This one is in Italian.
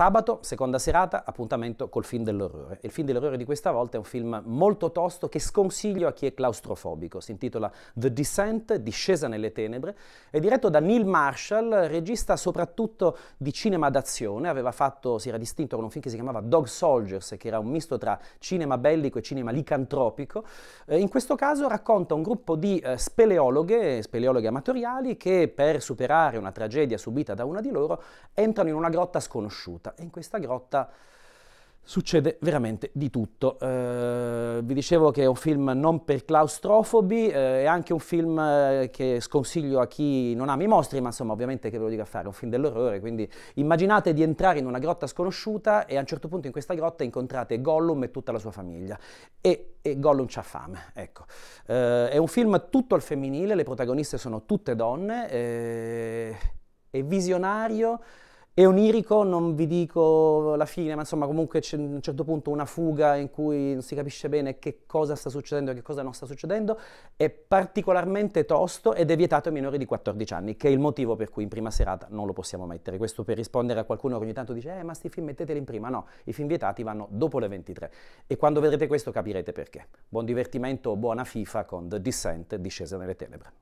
Sabato, seconda serata, appuntamento col film dell'orrore. Il film dell'orrore di questa volta è un film molto tosto che sconsiglio a chi è claustrofobico. Si intitola The Descent, Discesa nelle tenebre. È diretto da Neil Marshall, regista soprattutto di cinema d'azione. Aveva fatto, si era distinto con un film che si chiamava Dog Soldiers, che era un misto tra cinema bellico e cinema licantropico. Eh, in questo caso racconta un gruppo di eh, speleologhe, speleologhe amatoriali, che per superare una tragedia subita da una di loro entrano in una grotta sconosciuta grotta e in questa grotta succede veramente di tutto. Eh, vi dicevo che è un film non per claustrofobi, eh, è anche un film eh, che sconsiglio a chi non ama i mostri, ma insomma ovviamente che ve lo dico a fare, è un film dell'orrore, quindi immaginate di entrare in una grotta sconosciuta e a un certo punto in questa grotta incontrate Gollum e tutta la sua famiglia e, e Gollum c'ha fame, ecco. Eh, è un film tutto al femminile, le protagoniste sono tutte donne, eh, è visionario, e onirico, non vi dico la fine, ma insomma comunque c'è a un certo punto una fuga in cui non si capisce bene che cosa sta succedendo e che cosa non sta succedendo, è particolarmente tosto ed è vietato ai minori di 14 anni, che è il motivo per cui in prima serata non lo possiamo mettere. Questo per rispondere a qualcuno che ogni tanto dice, eh ma sti film metteteli in prima, no, i film vietati vanno dopo le 23 e quando vedrete questo capirete perché. Buon divertimento, buona FIFA con The Descent, discesa nelle tenebre.